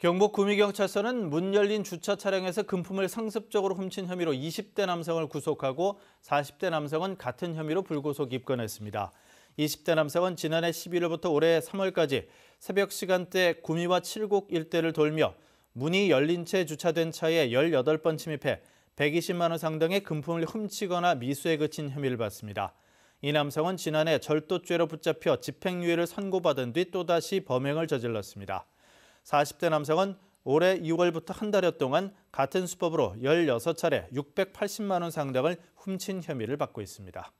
경북 구미경찰서는 문 열린 주차 차량에서 금품을 상습적으로 훔친 혐의로 20대 남성을 구속하고 40대 남성은 같은 혐의로 불구속 입건했습니다. 20대 남성은 지난해 11월부터 올해 3월까지 새벽 시간대 구미와 칠곡 일대를 돌며 문이 열린 채 주차된 차에 18번 침입해 120만 원 상당의 금품을 훔치거나 미수에 그친 혐의를 받습니다. 이 남성은 지난해 절도죄로 붙잡혀 집행유예를 선고받은 뒤 또다시 범행을 저질렀습니다. 40대 남성은 올해 6월부터한 달여 동안 같은 수법으로 16차례 680만 원 상당을 훔친 혐의를 받고 있습니다.